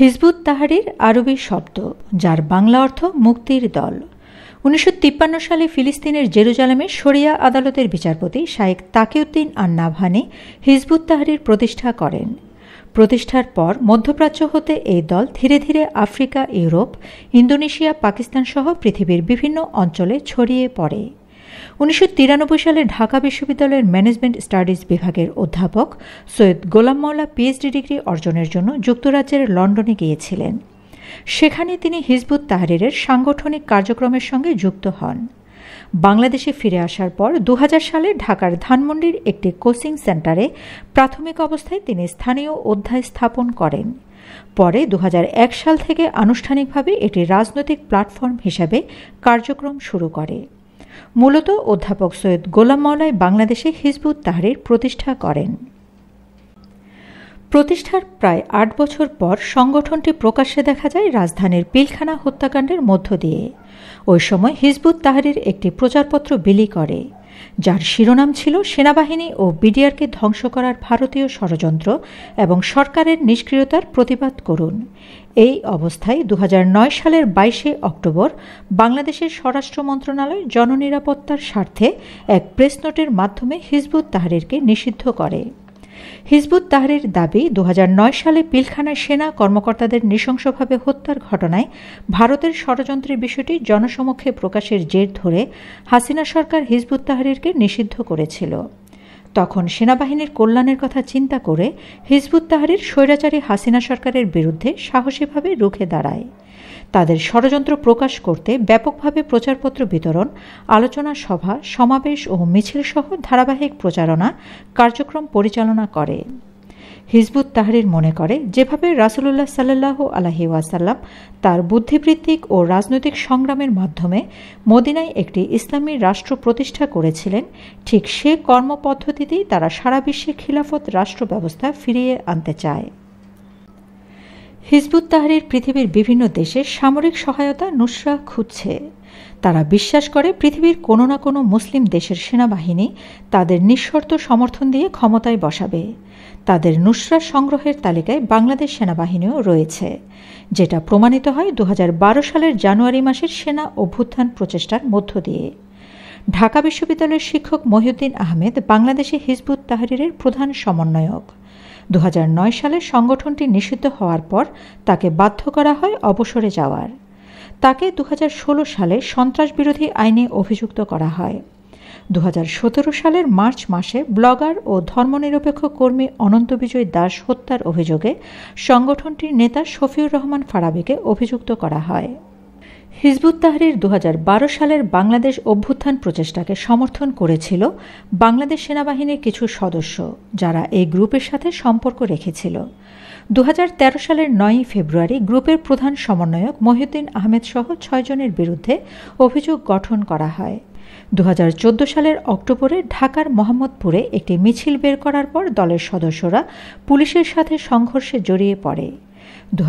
Hizb ut তাহারির আরবি শব্দ যার বাংলা অর্থ মুক্তির দল উনিশশো তিপ্পান্ন সালে ফিলিস্তিনের জেরুজালামে শরিয়া আদালতের বিচারপতি শায়েক তাকিউদ্দিন আর নাভানি হিজবুত তাহারির প্রতিষ্ঠা করেন প্রতিষ্ঠার পর মধ্যপ্রাচ্য হতে এই দল ধীরে ধীরে আফ্রিকা ইউরোপ ইন্দোনেশিয়া পাকিস্তান সহ পৃথিবীর বিভিন্ন অঞ্চলে ছড়িয়ে পড়ে উনিশশো সালে ঢাকা বিশ্ববিদ্যালয়ের ম্যানেজমেন্ট স্টাডিজ বিভাগের অধ্যাপক সৈয়দ গোলাম মওলা পিএইচডি ডিগ্রি অর্জনের জন্য যুক্তরাজ্যের লন্ডনে গিয়েছিলেন সেখানে তিনি হিজবুত তাহরিরের সাংগঠনিক কার্যক্রমের সঙ্গে যুক্ত হন বাংলাদেশে ফিরে আসার পর দু সালে ঢাকার ধানমন্ডির একটি কোচিং সেন্টারে প্রাথমিক অবস্থায় তিনি স্থানীয় অধ্যায় স্থাপন করেন পরে দু সাল থেকে আনুষ্ঠানিকভাবে এটি রাজনৈতিক প্ল্যাটফর্ম হিসাবে কার্যক্রম শুরু করে মূলত অধ্যাপক সৈয়দ গোলাম মওলাই বাংলাদেশে হিজবুত তাহরির প্রতিষ্ঠা করেন প্রতিষ্ঠার প্রায় আট বছর পর সংগঠনটি প্রকাশ্যে দেখা যায় রাজধানীর পিলখানা হত্যাকাণ্ডের মধ্য দিয়ে ওই সময় হিজবুত তাহারির একটি প্রচারপত্র বিলি করে যার শিরোনাম ছিল সেনাবাহিনী ও বিডিআরকে ধ্বংস করার ভারতীয় ষড়যন্ত্র এবং সরকারের নিষ্ক্রিয়তার প্রতিবাদ করুন এই অবস্থায় দু সালের বাইশে অক্টোবর বাংলাদেশের স্বরাষ্ট্র মন্ত্রণালয় জননিরাপত্তার স্বার্থে এক প্রেস নোটের মাধ্যমে হিজবুত তাহরিরকে নিষিদ্ধ করে হিজবুত তাহরের দাবি দু সালে পিলখানায় সেনা কর্মকর্তাদের নৃশংসভাবে হত্যার ঘটনায় ভারতের ষড়যন্ত্রের বিষয়টি জনসমক্ষে প্রকাশের জের ধরে হাসিনা সরকার হিজবুত তাহরিরকে নিষিদ্ধ করেছিল তখন সেনাবাহিনীর কল্যাণের কথা চিন্তা করে হিজবুত তাহারির স্বৈরাচারী হাসিনা সরকারের বিরুদ্ধে সাহসীভাবে রুখে দাঁড়ায় তাদের ষড়যন্ত্র প্রকাশ করতে ব্যাপকভাবে প্রচারপত্র বিতরণ আলোচনা সভা সমাবেশ ও মিছিলসহ ধারাবাহিক প্রচারণা কার্যক্রম পরিচালনা করে হিজবুত তাহরির মনে করে যেভাবে রাসুলুল্লাহ সাল্লাহ আলহি ওয়াসাল্লাম তার বুদ্ধিবৃত্তিক ও রাজনৈতিক সংগ্রামের মাধ্যমে মদিনায় একটি ইসলামী রাষ্ট্র প্রতিষ্ঠা করেছিলেন ঠিক সে কর্মপদ্ধতিতেই তারা সারা বিশ্বে খিলাফত রাষ্ট্র ব্যবস্থা ফিরিয়ে আনতে চায় হিজবুত তাহারির পৃথিবীর বিভিন্ন দেশে সামরিক সহায়তা নুসরা খুঁজছে তারা বিশ্বাস করে পৃথিবীর কোনো না কোনো মুসলিম দেশের সেনাবাহিনী তাদের নিঃশর্ত সমর্থন দিয়ে ক্ষমতায় বসাবে তাদের নুসরা সংগ্রহের তালিকায় বাংলাদেশ সেনাবাহিনীও রয়েছে যেটা প্রমাণিত হয় দু সালের জানুয়ারি মাসের সেনা অভ্যুত্থান প্রচেষ্টার মধ্য দিয়ে ঢাকা বিশ্ববিদ্যালয়ের শিক্ষক মহিউদ্দিন আহমেদ বাংলাদেশে হিজবুত তাহরিরের প্রধান সমন্বয়ক দু সালে সংগঠনটি নিষিদ্ধ হওয়ার পর তাকে বাধ্য করা হয় অবসরে যাওয়ার তাকে দু সালে সন্ত্রাস বিরোধী আইনে অভিযুক্ত করা হয় দু সালের মার্চ মাসে ব্লগার ও ধর্মনিরপেক্ষ কর্মী অনন্ত বিজয় দাস হত্যার অভিযোগে সংগঠনটির নেতা শফিউর রহমান ফারাবিকে অভিযুক্ত করা হয় হিজবুত তাহরির দু সালের বাংলাদেশ অভ্যুত্থান প্রচেষ্টাকে সমর্থন করেছিল বাংলাদেশ সেনাবাহিনীর কিছু সদস্য যারা এই গ্রুপের সাথে সম্পর্ক রেখেছিল দু সালের নয়ই ফেব্রুয়ারি গ্রুপের প্রধান সমন্বয়ক মহিউদ্দিন আহমেদ সহ ছয়জনের বিরুদ্ধে অভিযোগ গঠন করা হয় দু সালের অক্টোবরে ঢাকার মোহাম্মদপুরে একটি মিছিল বের করার পর দলের সদস্যরা পুলিশের সাথে সংঘর্ষে জড়িয়ে পড়ে দু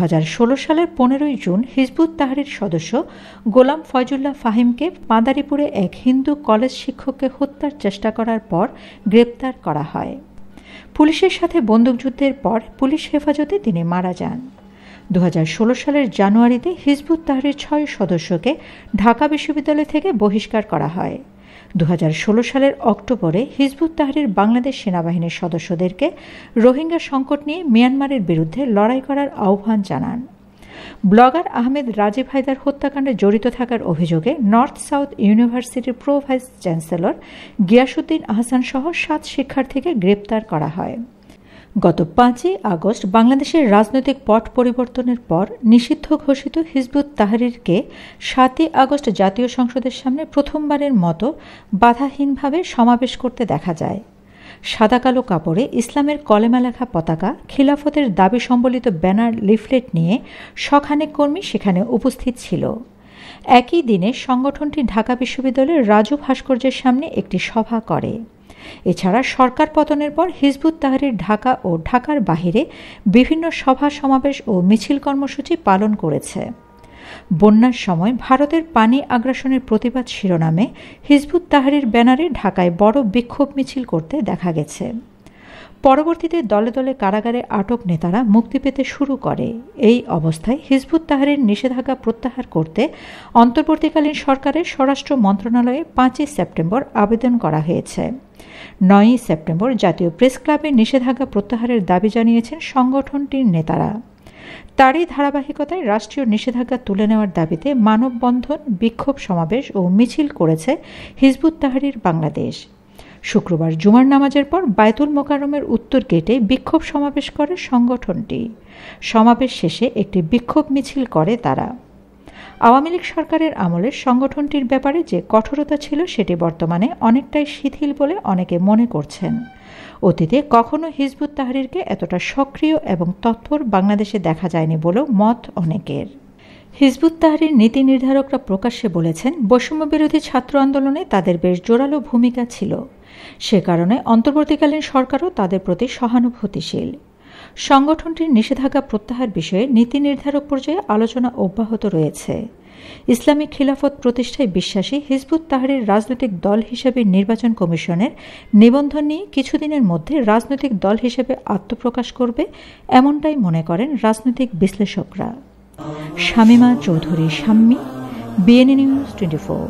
সালের পনেরোই জুন হিজবুত তাহারির সদস্য গোলাম ফয়জুল্লাহ ফাহিমকে মাদারীপুরে এক হিন্দু কলেজ শিক্ষককে হত্যার চেষ্টা করার পর গ্রেপ্তার করা হয় পুলিশের সাথে বন্দুকযুদ্ধের পর পুলিশ হেফাজতে তিনি মারা যান দু সালের জানুয়ারিতে হিজবুত তাহারির ছয় সদস্যকে ঢাকা বিশ্ববিদ্যালয় থেকে বহিষ্কার করা হয় দু সালের অক্টোবরে হিজবুত তাহরির বাংলাদেশ সেনাবাহিনীর সদস্যদেরকে রোহিঙ্গা সংকট নিয়ে মিয়ানমারের বিরুদ্ধে লড়াই করার আহ্বান জানান ব্লগার আহমেদ রাজীব হায়দার হত্যাকাণ্ডে জড়িত থাকার অভিযোগে নর্থ সাউথ ইউনিভার্সিটির pro vice chancellor Giasuddin Ahsan সহ সাত শিক্ষার্থীকে গ্রেপ্তার করা হয় গত পাঁচই আগস্ট বাংলাদেশের রাজনৈতিক পট পরিবর্তনের পর নিষিদ্ধ ঘোষিত হিজবুত তাহরিরকে সাতই আগস্ট জাতীয় সংসদের সামনে প্রথমবারের মতো বাধাহীনভাবে সমাবেশ করতে দেখা যায় সাদা কালো কাপড়ে ইসলামের কলেমা লেখা পতাকা খিলাফতের দাবি সম্বলিত ব্যানার লিফলেট নিয়ে শখানেক কর্মী সেখানে উপস্থিত ছিল একই দিনে সংগঠনটি ঢাকা বিশ্ববিদ্যালয়ের রাজু ভাস্কর্যের সামনে একটি সভা করে এছাড়া সরকার পতনের পর হিজবুত তাহারির ঢাকা ও ঢাকার বাহিরে বিভিন্ন সভা সমাবেশ ও মিছিল কর্মসূচি পালন করেছে বন্যার সময় ভারতের পানি আগ্রাসনের প্রতিবাদ শিরোনামে হিজবুত তাহারির ব্যানারে ঢাকায় বড় বিক্ষোভ মিছিল করতে দেখা গেছে পরবর্তীতে দলে দলে কারাগারে আটক নেতারা মুক্তি পেতে শুরু করে এই অবস্থায় হিজবুত তাহারের নিষেধাজ্ঞা প্রত্যাহার করতে অন্তর্বর্তীকালীন সরকারের স্বরাষ্ট্র মন্ত্রণালয়ে পাঁচই সেপ্টেম্বর আবেদন করা হয়েছে নয়ই সেপ্টেম্বর জাতীয় প্রেস ক্লাবে নিষেধাজ্ঞা প্রত্যাহারের দাবি জানিয়েছেন সংগঠনটির নেতারা তারই ধারাবাহিকতায় রাষ্ট্রীয় নিষেধাজ্ঞা তুলে নেওয়ার দাবিতে মানববন্ধন বিক্ষোভ সমাবেশ ও মিছিল করেছে হিজবুত তাহারির বাংলাদেশ শুক্রবার জুমার নামাজের পর বায়তুল মোকারমের উত্তর গেটে বিক্ষোভ সমাবেশ করে সংগঠনটি সমাবেশ শেষে একটি বিক্ষোভ মিছিল করে তারা আওয়ামী লীগ সরকারের আমলে সংগঠনটির ব্যাপারে যে কঠোরতা ছিল সেটি বর্তমানে অনেকটাই শিথিল বলে অনেকে মনে করছেন অতীতে কখনো হিজবুত তাহরিরকে এতটা সক্রিয় এবং তৎপর বাংলাদেশে দেখা যায়নি বলেও মত অনেকের হিজবুত তাহারির নীতি নির্ধারকরা প্রকাশ্যে বলেছেন বৈষম্যবিরোধী ছাত্র আন্দোলনে তাদের বেশ জোরালো ভূমিকা ছিল সে কারণে অন্তর্বর্তীকালীন সরকারও তাদের প্রতি সহানুভূতিশীল সংগঠনটির নিষেধাজ্ঞা প্রত্যাহার বিষয়ে নীতি নির্ধারক পর্যায়ে আলোচনা অব্যাহত রয়েছে ইসলামিক খিলাফত প্রতিষ্ঠায় বিশ্বাসী হিজবুত তাহারের রাজনৈতিক দল হিসেবে নির্বাচন কমিশনের নিবন্ধন নিয়ে কিছুদিনের মধ্যে রাজনৈতিক দল হিসেবে আত্মপ্রকাশ করবে এমনটাই মনে করেন রাজনৈতিক বিশ্লেষকরা Shamima Chowdhury Shammi BNA news twenty four